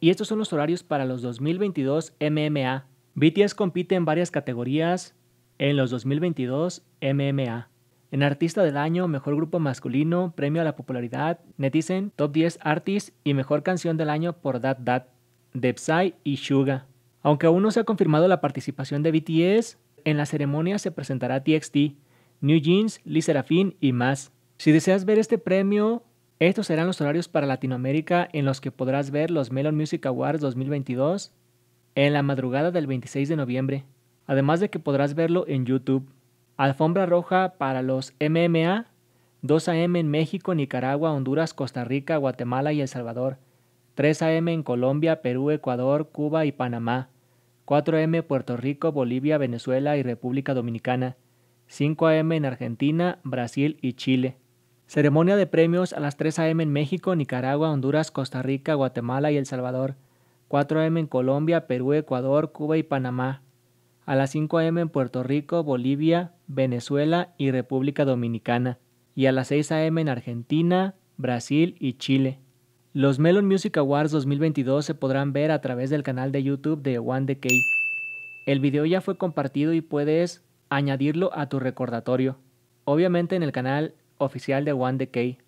y estos son los horarios para los 2022 MMA. BTS compite en varias categorías en los 2022 MMA. En Artista del Año, Mejor Grupo Masculino, Premio a la Popularidad, Netizen, Top 10 Artists y Mejor Canción del Año por Dat Dat, Debsai y Suga. Aunque aún no se ha confirmado la participación de BTS, en la ceremonia se presentará TXT, New Jeans, Lee Serafín y más. Si deseas ver este premio, estos serán los horarios para Latinoamérica en los que podrás ver los Melon Music Awards 2022 en la madrugada del 26 de noviembre, además de que podrás verlo en YouTube. Alfombra roja para los MMA 2 AM en México, Nicaragua, Honduras, Costa Rica, Guatemala y El Salvador. 3 AM en Colombia, Perú, Ecuador, Cuba y Panamá. 4 AM Puerto Rico, Bolivia, Venezuela y República Dominicana. 5 AM en Argentina, Brasil y Chile. Ceremonia de premios a las 3 a.m. en México, Nicaragua, Honduras, Costa Rica, Guatemala y El Salvador. 4 a.m. en Colombia, Perú, Ecuador, Cuba y Panamá. A las 5 a.m. en Puerto Rico, Bolivia, Venezuela y República Dominicana. Y a las 6 a.m. en Argentina, Brasil y Chile. Los Melon Music Awards 2022 se podrán ver a través del canal de YouTube de One Decay. El video ya fue compartido y puedes añadirlo a tu recordatorio. Obviamente en el canal oficial de One Decay